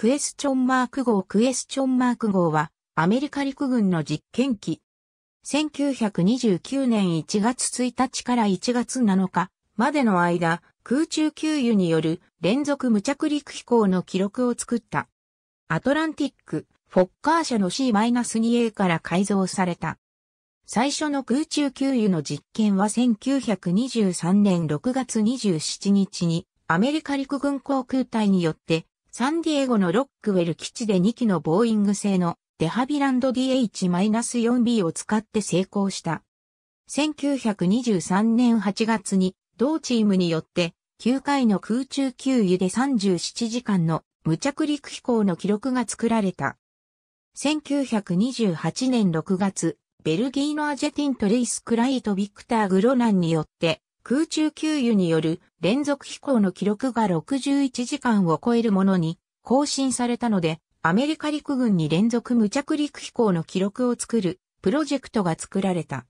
クエスチョンマーク号クエスチョンマーク号は、アメリカ陸軍の実験機。1929年1月1日から1月7日までの間、空中給油による連続無着陸飛行の記録を作った。アトランティック、フォッカー社の C-2A から改造された。最初の空中給油の実験は1923年6月27日にアメリカ陸軍航空隊によってサンディエゴのロックウェル基地で2機のボーイング製のデハビランド DH-4B を使って成功した。1923年8月に同チームによって9回の空中給油で37時間の無着陸飛行の記録が作られた。1928年6月、ベルギーのアジェティントレイス・クライト・ビクター・グロナンによって空中給油による連続飛行の記録が61時間を超えるものに更新されたので、アメリカ陸軍に連続無着陸飛行の記録を作るプロジェクトが作られた。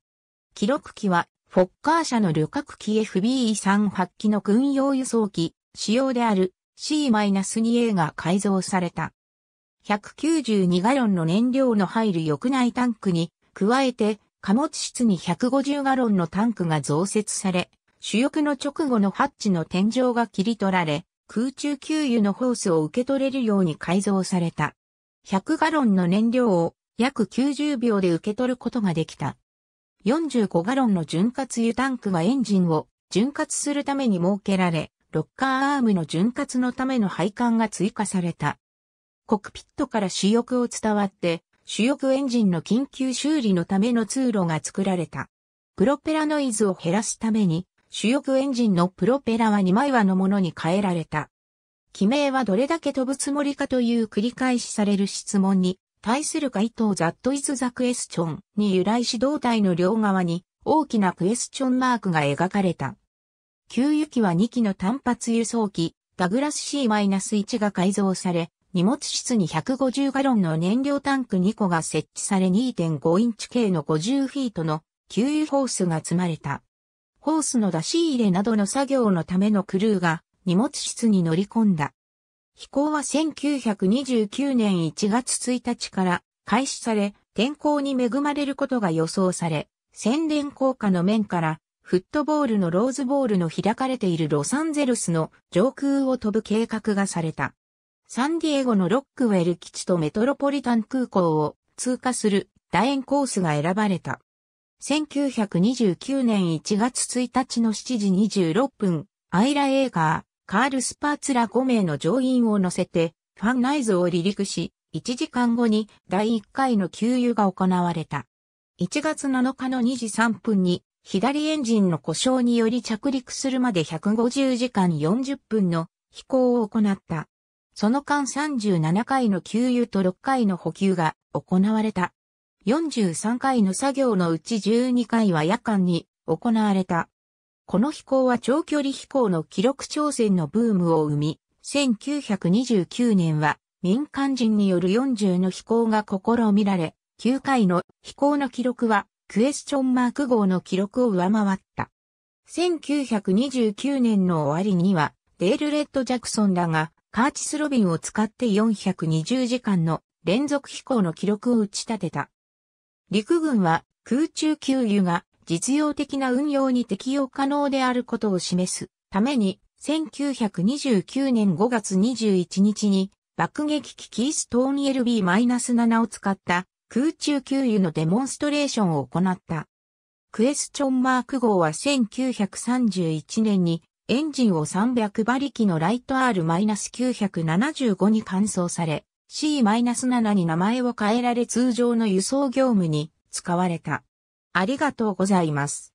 記録機は、フォッカー社の旅客機 FBE38 機の軍用輸送機、仕様である C-2A が改造された。192ガロンの燃料の入る翼内タンクに、加えて貨物室に150ガロンのタンクが増設され、主翼の直後のハッチの天井が切り取られ、空中給油のホースを受け取れるように改造された。100ガロンの燃料を約90秒で受け取ることができた。45ガロンの潤滑油タンクはエンジンを潤滑するために設けられ、ロッカーアームの潤滑のための配管が追加された。コックピットから主翼を伝わって、主翼エンジンの緊急修理のための通路が作られた。プロペラノイズを減らすために、主翼エンジンのプロペラは2枚輪のものに変えられた。記名はどれだけ飛ぶつもりかという繰り返しされる質問に対する回答ザットイズザクエスチョンに由来し胴体の両側に大きなクエスチョンマークが描かれた。給油機は2機の単発輸送機、ダグラス C-1 が改造され、荷物室に150ガロンの燃料タンク2個が設置され2.5インチ径の50フィートの給油ホースが積まれた。ホースの出し入れなどの作業のためのクルーが荷物室に乗り込んだ。飛行は1929年1月1日から開始され、天候に恵まれることが予想され、宣伝効果の面から、フットボールのローズボールの開かれているロサンゼルスの上空を飛ぶ計画がされた。サンディエゴのロックウェル基地とメトロポリタン空港を通過する楕円コースが選ばれた。1929年1月1日の7時26分、アイラ・エーガー、カール・スパーツら5名の乗員を乗せて、ファン内蔵を離陸し、1時間後に第1回の給油が行われた。1月7日の2時3分に、左エンジンの故障により着陸するまで150時間40分の飛行を行った。その間37回の給油と6回の補給が行われた。43回の作業のうち12回は夜間に行われた。この飛行は長距離飛行の記録挑戦のブームを生み、1929年は民間人による40の飛行が試みられ、9回の飛行の記録はクエスチョンマーク号の記録を上回った。1929年の終わりには、デール・レッド・ジャクソンらがカーチス・ロビンを使って420時間の連続飛行の記録を打ち立てた。陸軍は空中給油が実用的な運用に適用可能であることを示すために、1929年5月21日に爆撃機キーストーン l B-7 を使った空中給油のデモンストレーションを行った。クエスチョンマーク号は1931年にエンジンを300馬力のライト R-975 に換装され、C-7 に名前を変えられ通常の輸送業務に使われた。ありがとうございます。